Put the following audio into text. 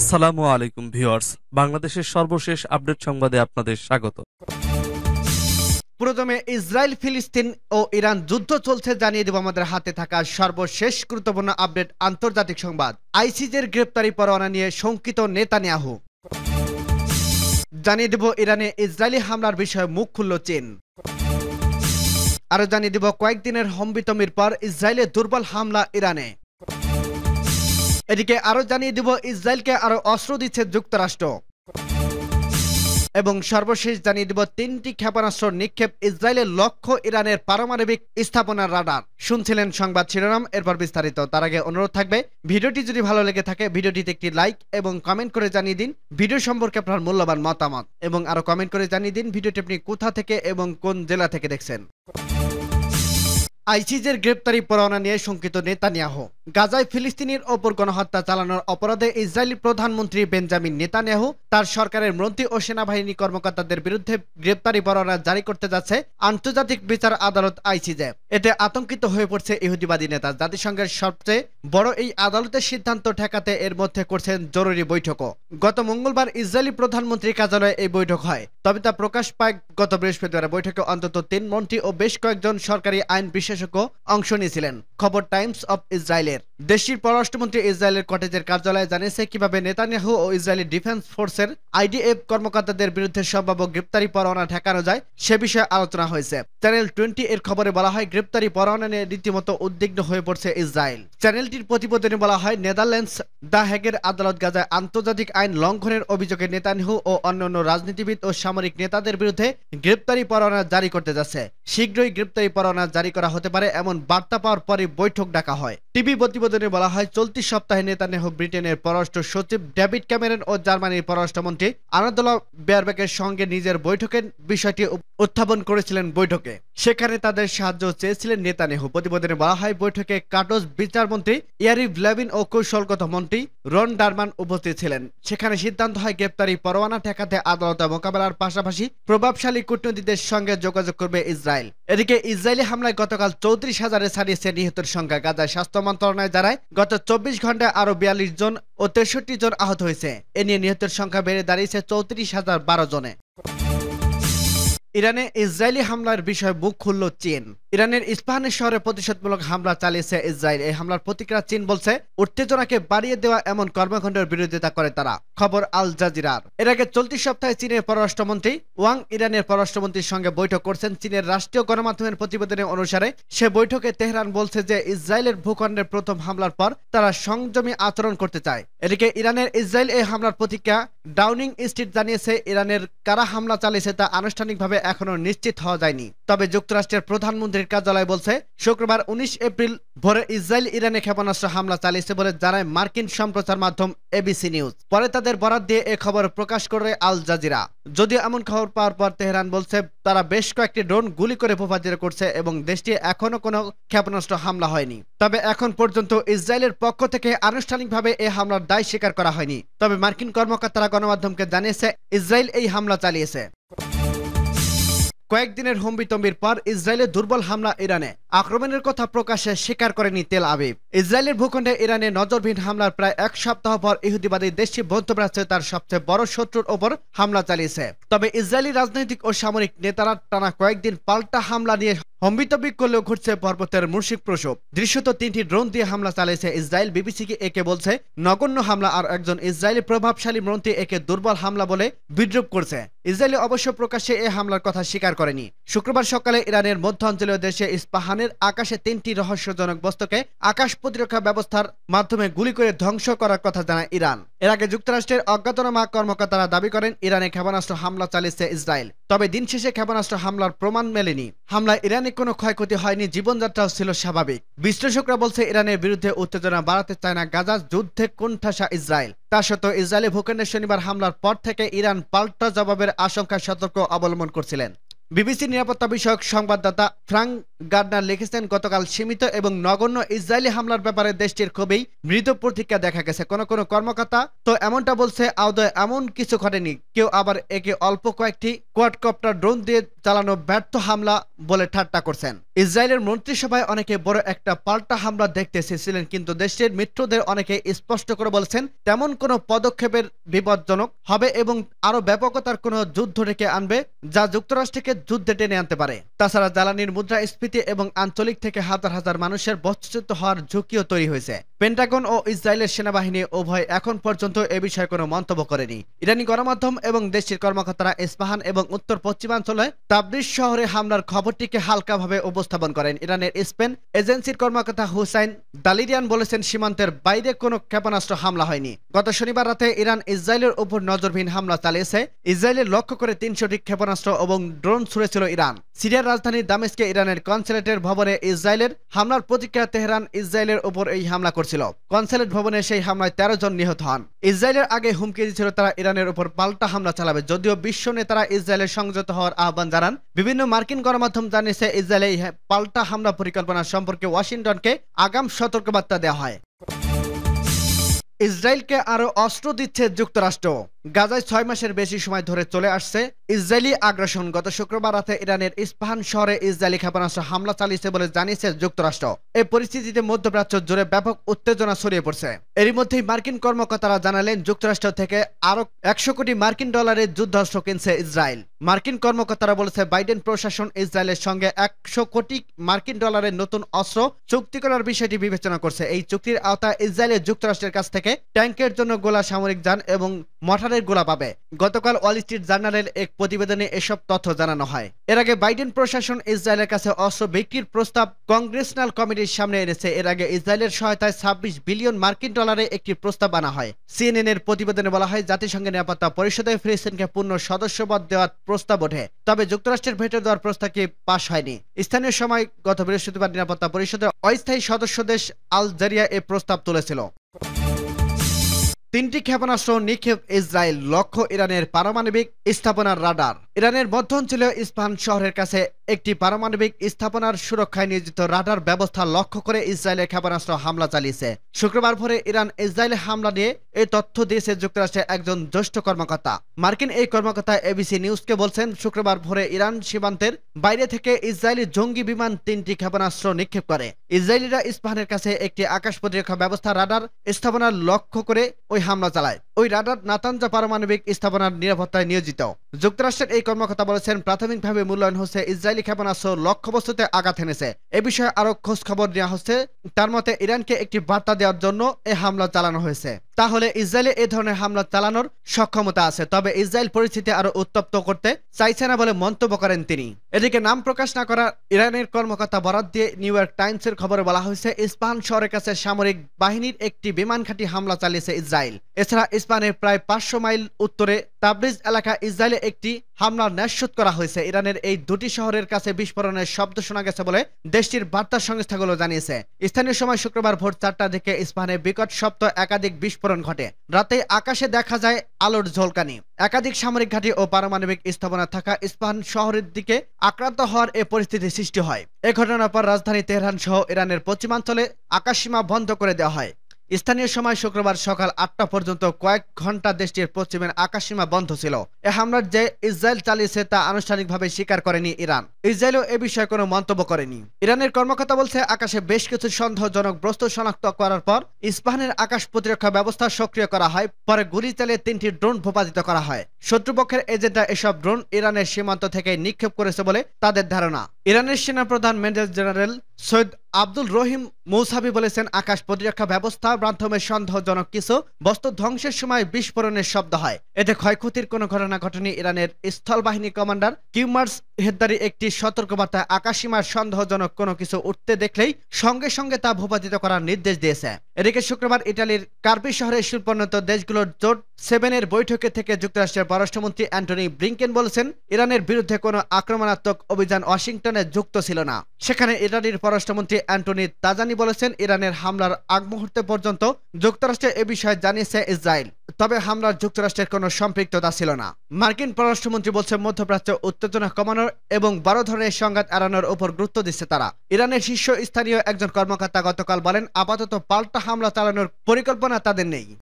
আসসালামু আলাইকুম ভিউয়ার্স বাংলাদেশের সর্বশেষ আপডেট সংবাদে আপনাদের স্বাগত প্রথমে ইসরায়েল ফিলিস্তিন ও ইরান যুদ্ধ চলছে জানিয়ে দেব আমাদের হাতে থাকা সর্বশেষ গুরুত্বপূর্ণ আপডেট আন্তর্জাতিক সংবাদ আইসিজের গ্রেপ্তারি পরোয়ানা নিয়ে শঙ্কিত নেতা নেতানিয়াহু জানিয়ে দেব ইরানে ইসরায়েলি হামলার বিষয়ে মুখ খুলল চীন আরো জানিয়ে দেব কয়েকদিনের হম্বিতমির পর ইসরায়েলের দুর্বল হামলা ইরানে এদিকে আরও জানিয়ে দিব ইসরায়েলকে আরও অস্ত্র দিচ্ছে যুক্তরাষ্ট্র এবং সর্বশেষ জানিয়ে দিব তিনটি ক্ষেপণাস্ত্র নিক্ষেপ ইসরায়েলের লক্ষ্য ইরানের পারমাণবিক স্থাপনার রাডার শুনছিলেন সংবাদ শিরোনাম এরপর বিস্তারিত তার আগে অনুরোধ থাকবে ভিডিওটি যদি ভালো লেগে থাকে ভিডিওটিতে একটি লাইক এবং কমেন্ট করে জানিয়ে দিন ভিডিও সম্পর্কে আপনার মূল্যবান মতামত এবং আরো কমেন্ট করে জানিয়ে দিন ভিডিওটি আপনি কোথা থেকে এবং কোন জেলা থেকে দেখছেন আইসিজের গ্রেপ্তারি পরোয়ানা নিয়ে শঙ্কিত নেতানিয়াহ গাজায় ফিলিস্তিনির ওপর গণহত্যা চালানোর অপরাধে ইসরায়েলি প্রধানমন্ত্রী বেঞ্জামিন নেতানিয়াহু তার সরকারের মন্ত্রী ও সেনাবাহিনী কর্মকর্তাদের বিরুদ্ধে গ্রেপ্তারি পরোয়ানা জারি করতে যাচ্ছে আন্তর্জাতিক বিচার আদালত আইসিজে এতে আতঙ্কিত হয়ে পড়ছে ইহুদিবাদী নেতা জাতিসংঘের সবচেয়ে বড় এই আদালতের সিদ্ধান্ত ঠেকাতে এর মধ্যে করছেন জরুরি বৈঠকও গত মঙ্গলবার ইসরায়েলি প্রধানমন্ত্রীর কার্যালয়ে এই বৈঠক হয় তবে তা প্রকাশ পায় গত বৃহস্পতিবার বৈঠকে অন্তত তিন মন্ত্রী ও বেশ কয়েকজন সরকারি আইন বিশেষজ্ঞ অংশ নিয়েছিলেন খবর টাইমস অব ইসরায়েলে ইসরায়েলের দেশটির পররাষ্ট্রমন্ত্রী ইসরায়েলের কটেজের কার্যালয়ে জানিয়েছে কিভাবে নেতানিয়াহু ও ইসরায়েলি ডিফেন্স ফোর্সের আইডিএফ কর্মকর্তাদের বিরুদ্ধে সম্ভাব্য গ্রেপ্তারি পরোয়ানা ঠেকানো যায় সে বিষয়ে আলোচনা হয়েছে চ্যানেল টোয়েন্টি এর খবরে বলা হয় গ্রেপ্তারি পরোয়ানা নিয়ে রীতিমতো উদ্বিগ্ন হয়ে পড়ছে ইসরায়েল চ্যানেলটির প্রতিবেদনে বলা হয় নেদারল্যান্ডস দা হ্যাগের আদালত গাজায় আন্তর্জাতিক আইন লঙ্ঘনের অভিযোগে নেতানিহু ও অন্যান্য রাজনীতিবিদ ও সামরিক নেতাদের বিরুদ্ধে গ্রেপ্তারি পরোয়ানা জারি করতে যাচ্ছে শীঘ্রই গ্রেপ্তারি পরোয়ানা জারি করা হতে পারে এমন বার্তা পাওয়ার পরে বৈঠক ডাকা হয় টিভি প্রতিবেদনে বলা হয় চলতি সপ্তাহে নেতানেহ ব্রিটেনের পররাষ্ট্র সচিব ডেভিড ক্যামেরন ও জার্মানির পররাষ্ট্রমন্ত্রী আনাদোলা বেয়ারবেকের সঙ্গে নিজের বৈঠকের বিষয়টি উত্থাপন করেছিলেন বৈঠকে সেখানে তাদের সাহায্য চেয়েছিলেন নেতানেহু প্রতিবেদনে বলা হয় বৈঠকে কাটস বিচারমন্ত্রী ইয়ারি ভ্লাভিন ও কৌশলগত মন্ত্রী রন ডারমান উপস্থিত ছিলেন সেখানে সিদ্ধান্ত হয় গ্রেপ্তারি পরোয়ানা ঠেকাতে আদালতে মোকাবেলার পাশাপাশি প্রভাবশালী কূটনীতিদের সঙ্গে যোগাযোগ করবে ইসরায়েল এদিকে ইসরায়েলি হামলায় গতকাল চৌত্রিশ হাজারে ছাড়িয়েছে নিহতের সংখ্যা গাজায় স্বাস্থ্য মন্ত্রণালয় দ্বারায় গত চব্বিশ ঘন্টায় আরও বিয়াল্লিশ জন ও তেষট্টি জন আহত হয়েছে এ নিয়ে নিহতের সংখ্যা বেড়ে দাঁড়িয়েছে চৌত্রিশ হাজার বারো জনে ইরানে ইসরায়েলি হামলার বিষয়ে বুক খুলল চীন ইরানের ইস্পাহানের শহরে প্রতিশোধমূলক হামলা চালিয়েছে ইসরায়েল এই হামলার প্রতিক্রিয়া চীন বলছে উত্তেজনাকে বাড়িয়ে দেওয়া এমন কর্মকাণ্ডের বিরোধিতা করে তারা খবর আল জাজিরার এর আগে চলতি সপ্তাহে চীনের পররাষ্ট্রমন্ত্রী ওয়াং ইরানের পররাষ্ট্রমন্ত্রীর সঙ্গে বৈঠক করছেন চীনের রাষ্ট্রীয় গণমাধ্যমের প্রতিবেদনে অনুসারে সে বৈঠকে তেহরান বলছে যে ইসরায়েলের ভূখণ্ডের প্রথম হামলার পর তারা সংযমী আচরণ করতে চায় এদিকে ইরানের ইসরায়েল এই হামলার প্রতিক্রিয়া ডাউনিং স্ট্রিট জানিয়েছে ইরানের কারা হামলা চালিয়েছে তা আনুষ্ঠানিকভাবে এখনও নিশ্চিত হওয়া যায়নি তবে যুক্তরাষ্ট্রের প্রধানমন্ত্রীর কার্যালয় বলছে শুক্রবার ১৯ এপ্রিল ভোরে ইসরায়েল ইরানে ক্ষেপণাস্ত্র হামলা চালিয়েছে বলে জানায় মার্কিন সম্প্রচার মাধ্যম এবিসি নিউজ পরে তাদের বরাদ দিয়ে এ খবর প্রকাশ করে আল জাজিরা যদিও এমন খবর পাওয়ার পর তেহরান বলছে তারা বেশ কয়েকটি ড্রোন গুলি করে ভোপাজিরা করছে এবং দেশটি এখনও কোনো ক্ষেপণাস্ত্র হামলা হয়নি তবে এখন পর্যন্ত ইসরায়েলের পক্ষ থেকে আনুষ্ঠানিকভাবে এ হামলার দায় স্বীকার করা হয়নি তবে মার্কিন কর্মকর্তারা গণমাধ্যমকে জানিয়েছে ইসরায়েল এই হামলা চালিয়েছে কয়েকদিনের হম্বিতম্বির পর ইসরায়েলের দুর্বল হামলা ইরানে আক্রমণের কথা প্রকাশে স্বীকার করেনি তেল আবিব ইসরায়েলের ভূখণ্ডে ইরানে নজরবিহীন হামলার প্রায় এক সপ্তাহ পর ইহুদিবাদী দেশটি মধ্যপ্রাচ্যে তার সবচেয়ে বড় শত্রুর ওপর হামলা চালিয়েছে তবে ইসরায়েলি রাজনৈতিক ও সামরিক নেতারা টানা কয়েকদিন পাল্টা হামলা নিয়ে হম্বিতবিক করলেও ঘটছে পর্বতের মুর্শিক প্রসব দৃশ্যত তিনটি ড্রোন দিয়ে হামলা চালিয়েছে ইসরায়েল বিবিসিকে একে বলছে নগণ্য হামলা আর একজন ইসরায়েলি প্রভাবশালী মন্ত্রী একে দুর্বল হামলা বলে বিদ্রুপ করছে ইসরায়েলি অবশ্য প্রকাশ্যে এ হামলার কথা স্বীকার করেনি শুক্রবার সকালে ইরানের মধ্য অঞ্চলীয় দেশে ইস্পাহানে ইরানের আকাশে তিনটি রহস্যজনক বস্তুকে আকাশ প্রতিরক্ষা ব্যবস্থার মাধ্যমে গুলি করে ধ্বংস করার কথা জানায় ইরান এর আগে যুক্তরাষ্ট্রের অজ্ঞাতনামা কর্মকর্তারা দাবি করেন ইরানে ক্ষেপণাস্ত্র হামলা চালিয়েছে ইসরায়েল তবে দিন শেষে ক্ষেপণাস্ত্র হামলার প্রমাণ মেলেনি হামলায় ইরানে কোনো ক্ষয়ক্ষতি হয়নি জীবনযাত্রাও ছিল স্বাভাবিক বিশ্লেষকরা বলছে ইরানের বিরুদ্ধে উত্তেজনা বাড়াতে চায় না গাজা যুদ্ধে কোণঠাসা ইসরায়েল তা সত্ত্বেও ইসরায়েলি ভূখণ্ডে শনিবার হামলার পর থেকে ইরান পাল্টা জবাবের আশঙ্কা সতর্ক অবলম্বন করছিলেন বিবিসি নিরাপত্তা বিষয়ক সংবাদদাতা ফ্রাঙ্ক গার্ডনার লিখেছেন গতকাল সীমিত এবং নগণ্য ইসরায়েলি হামলার ব্যাপারে দেশটির খুবই মৃত প্রতিক্রিয়া দেখা গেছে কোন কোন কর্মকর্তা তো এমনটা বলছে আওদয় এমন কিছু ঘটেনি কেউ আবার একে অল্প কয়েকটি কোয়াডকপ্টার ড্রোন দিয়ে চালানো ব্যর্থ হামলা বলে ঠাট্টা করছেন ইসরায়েলের মন্ত্রিসভায় অনেকে বড় একটা পাল্টা হামলা দেখতে এসেছিলেন কিন্তু দেশটির মিত্রদের অনেকে স্পষ্ট করে বলছেন তেমন কোনো পদক্ষেপের বিপজ্জনক হবে এবং আরও ব্যাপকতার কোনো যুদ্ধ ডেকে আনবে যা যুক্তরাষ্ট্রকে যুদ্ধে টেনে আনতে পারে তাছাড়া জ্বালানির মুদ্রাস্ফীতি এবং আঞ্চলিক থেকে হাজার হাজার মানুষের বস্তুচ্যুত হওয়ার ঝুঁকিও তৈরি হয়েছে পেন্টাগন ও ইসরায়েলের সেনাবাহিনী উভয় এখন পর্যন্ত এ বিষয়ে কোনো মন্তব্য করেনি ইরানি গণমাধ্যম এবং দেশটির কর্মকর্তারা ইস্পাহান এবং উত্তর পশ্চিমাঞ্চলে তাবরিজ শহরে হামলার খবরটিকে হালকাভাবে উপস্থাপন করেন ইরানের স্পেন এজেন্সির কর্মকর্তা হুসাইন দালিরিয়ান বলেছেন সীমান্তের বাইরে কোনো ক্ষেপণাস্ত্র হামলা হয়নি গত শনিবার রাতে ইরান ইসরায়েলের উপর নজরবিহীন হামলা চালিয়েছে ইসরায়েলের লক্ষ্য করে তিনশোটি ক্ষেপণাস্ত্র এবং ড্রোন ছুড়েছিল ইরান সিরিয়ার রাজধানী দামেস্কে ইরানের কনসুলেটের ভবনে ইসরায়েলের হামলার প্রতিক্রিয়া তেহরান ইসরায়েলের ওপর এই হামলা করছিল কনসুলেট ভবনে সেই হামলায় তেরো জন নিহত হন ইসরায়েলের আগে হুমকি দিয়েছিল তারা ইরানের উপর পাল্টা হামলা চালাবে যদিও বিশ্ব নেতারা ইসরায়েলের সংযত হওয়ার আহ্বান জানান বিভিন্ন মার্কিন গণমাধ্যম জানিয়েছে ইসরায়েলে পাল্টা হামলা পরিকল্পনা সম্পর্কে ওয়াশিংটনকে আগাম সতর্কবার্তা দেওয়া হয় ইসরায়েলকে আরও অস্ত্র দিচ্ছে যুক্তরাষ্ট্র গাজায় ছয় মাসের বেশি সময় ধরে চলে আসছে ইসরায়েলি আগ্রাসন গত শুক্রবার রাতে ইরানের ইস্পাহান শহরে ইসরায়েলি ক্ষেপণাস্ত্র হামলা চালিয়েছে বলে জানিয়েছে যুক্তরাষ্ট্র এই পরিস্থিতিতে মধ্যপ্রাচ্য জুড়ে ব্যাপক উত্তেজনা ছড়িয়ে পড়ছে এরই মধ্যেই মার্কিন কর্মকর্তারা জানালেন যুক্তরাষ্ট্র থেকে আরও একশো কোটি মার্কিন ডলারের যুদ্ধাস্ত্র কিনছে ইসরায়েল মার্কিন কর্মকর্তারা বলেছে বাইডেন প্রশাসন ইসরায়েলের সঙ্গে একশো কোটি মার্কিন ডলারের নতুন অস্ত্র চুক্তি করার বিষয়টি বিবেচনা করছে এই চুক্তির আওতায় ইসরায়েলের যুক্তরাষ্ট্রের কাছ থেকে ট্যাঙ্কের জন্য গোলা সামরিক যান এবং মটারের গোলা পাবে গতকাল ওয়াল স্ট্রিট জার্নালের এক প্রতিবেদনে এসব তথ্য জানানো হয় এর আগে বাইডেন প্রশাসন ইসরায়েলের কাছে অস্ত্র বিক্রির প্রস্তাব কংগ্রেসনাল কমিটির সামনে এনেছে এর আগে ইসরায়েলের সহায়তায় ছাব্বিশ বিলিয়ন মার্কিন ডলারে একটি প্রস্তাব আনা হয় সিএনএন এর প্রতিবেদনে বলা হয় জাতিসংঘের নিরাপত্তা পরিষদে ফিলিস্তিনকে পূর্ণ সদস্যপদ দেওয়ার প্রস্তাব ওঠে তবে যুক্তরাষ্ট্রের ভেটো দেওয়ার প্রস্তাবটি পাশ হয়নি স্থানীয় সময় গত বৃহস্পতিবার নিরাপত্তা পরিষদের অস্থায়ী সদস্য দেশ আলজেরিয়া এ প্রস্তাব তুলেছিল তিনটি ক্ষেপণাস্ত্র নিক্ষেপ ইসরায়েল লক্ষ্য ইরানের পারমাণবিক স্থাপনার রাডার ইরানের মধ্য অঞ্চলীয় ইস্পাহান শহরের কাছে একটি পারমাণবিক স্থাপনার সুরক্ষায় নিয়োজিত রাডার ব্যবস্থা লক্ষ্য করে ইসরায়েলের ক্ষেপণাস্ত্র হামলা চালিয়েছে শুক্রবার ভোরে ইরান ইসরায়েলের হামলা নিয়ে এই তথ্য দিয়েছে যুক্তরাষ্ট্রের একজন জ্যেষ্ঠ কর্মকর্তা মার্কিন এই কর্মকর্তা এবিসি নিউজকে বলছেন শুক্রবার ভোরে ইরান সীমান্তের বাইরে থেকে ইসরায়েলি জঙ্গি বিমান তিনটি ক্ষেপণাস্ত্র নিক্ষেপ করে ইসরায়েলিরা ইস্পাহানের কাছে একটি আকাশ প্রতিরক্ষা ব্যবস্থা রাডার স্থাপনার লক্ষ্য করে ওই হামলা চালায় ওই রাডার নাতানজা পারমাণবিক স্থাপনার নিরাপত্তায় নিয়োজিত যুক্তরাষ্ট্রের এই কর্মকর্তা বলেছেন প্রাথমিকভাবে মূল্যায়ন হচ্ছে ইসরায়েলি ক্ষেপণাস্ত্র লক্ষ্যবস্তুতে আঘাত এনেছে এ বিষয়ে আরও খোঁজ খবর নেওয়া হচ্ছে তার মতে ইরানকে একটি বার্তা দেওয়ার জন্য এ হামলা চালানো হয়েছে তাহলে ইসরায়েলে এ ধরনের হামলা চালানোর সক্ষমতা আছে তবে ইসরায়েল পরিস্থিতি আরও উত্তপ্ত করতে চাইছে না বলে মন্তব্য করেন তিনি এদিকে নাম প্রকাশ না করা ইরানের কর্মকর্তা বরাদ দিয়ে নিউ ইয়র্ক টাইমসের খবরে বলা হয়েছে ইস্পান শহরের কাছে সামরিক বাহিনীর একটি বিমান ঘাঁটি হামলা চালিয়েছে ইসরায়েল এছাড়া ইস্পানের প্রায় পাঁচশো মাইল উত্তরে তাবরিজ এলাকা ইসরায়েলে একটি হামলা ন্যাসুত করা হয়েছে ইরানের এই দুটি শহরের কাছে বিস্ফোরণের শব্দ শোনা গেছে বলে দেশটির বার্তা সংস্থাগুলো জানিয়েছে স্থানীয় সময় শুক্রবার ভোর চারটা দিকে ইসফানে বিকট শব্দ একাধিক বিস্ফোরণ ঘটে রাতে আকাশে দেখা যায় আলোর ঝলকানি একাধিক সামরিক ঘাঁটি ও পারমাণবিক স্থাপনা থাকা ইস্পাহান শহরের দিকে আক্রান্ত হওয়ার এ পরিস্থিতি সৃষ্টি হয় এ ঘটনার পর রাজধানী তেহরান সহ ইরানের পশ্চিমাঞ্চলে আকাশসীমা বন্ধ করে দেওয়া হয় স্থানীয় সময় শুক্রবার সকাল আটটা পর্যন্ত কয়েক ঘন্টা দেশটির পশ্চিমের আকাশসীমা বন্ধ ছিল এ হামলার যে ইসরায়েল চালিয়েছে তা আনুষ্ঠানিকভাবে স্বীকার করেনি ইরান ইসরায়েলও এ বিষয়ে কোনো মন্তব্য করেনি ইরানের কর্মকর্তা বলছে আকাশে বেশ কিছু সন্দেহজনক বস্তু শনাক্ত করার পর ইস্পাহানের আকাশ প্রতিরক্ষা ব্যবস্থা সক্রিয় করা হয় পরে গুলি চালিয়ে তিনটি ড্রোন ভূপাতিত করা হয় শত্রুপক্ষের এজেন্টরা এসব ড্রোন ইরানের সীমান্ত থেকে নিক্ষেপ করেছে বলে তাদের ধারণা ইরানের সেনাপ্রধান major general Sayyed Abdul Rahim Mousavi বলেছেন আকাশ প্রতিরক্ষা ব্যবস্থা মাধ্যমে সন্দেহজনক কিছু বস্তু ধ্বংসের সময় বিস্ফোরণের শব্দ হয় এতে ক্ষয়ক্ষতির কোনো ঘটনা ঘটেনি ইরানের স্থল বাহিনী কমান্ডার কিউমার্স হেদ্দারি একটি সতর্কবার্তা আকাশীমার সন্দেহজনক কোনো কিছু উঠতে দেখলেই সঙ্গে সঙ্গে তা ভূপাতিত করার নির্দেশ দিয়েছে এদিকে শুক্রবার ইটালির কার্বি শহরে শিল্পোন্নত দেশগুলোর জোট সেভেনের বৈঠকে থেকে যুক্তরাষ্ট্রের পররাষ্ট্রমন্ত্রী অ্যান্টনি ব্রিঙ্কেন বলেছেন ইরানের বিরুদ্ধে কোনো আক্রমণাত্মক অভিযান ওয়াশিংটনে যুক্ত ছিল না সেখানে ইরানির পররাষ্ট্রমন্ত্রী অ্যান্টনি তাজানি বলেছেন ইরানের হামলার আগ পর্যন্ত যুক্তরাষ্ট্রে এ বিষয়ে জানিয়েছে ইসরায়েল তবে হামলার যুক্তরাষ্ট্রের কোনো সম্পৃক্ততা ছিল না মার্কিন পররাষ্ট্রমন্ত্রী বলছে মধ্যপ্রাচ্য উত্তেজনা কমানোর এবং বড় ধরনের সংঘাত এড়ানোর উপর গুরুত্ব দিচ্ছে তারা ইরানের শীর্ষস্থানীয় একজন কর্মকর্তা গতকাল বলেন আপাতত পাল্টা হামলা চালানোর পরিকল্পনা তাদের নেই